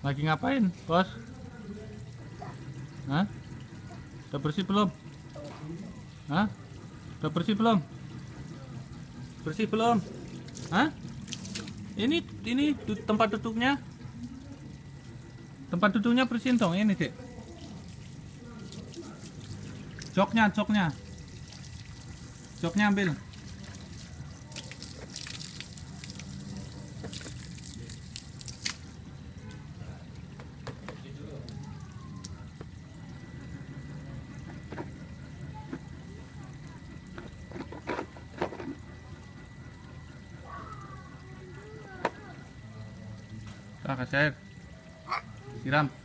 Lagi ngapain, bos? Hah? Udah bersih belum? Hah? Udah bersih belum? Bersih belum? Hah? Ini ini tempat duduknya? Tempat duduknya bersih dong ini, Dek. Joknya, joknya. Joknya ambil. ah kasih siram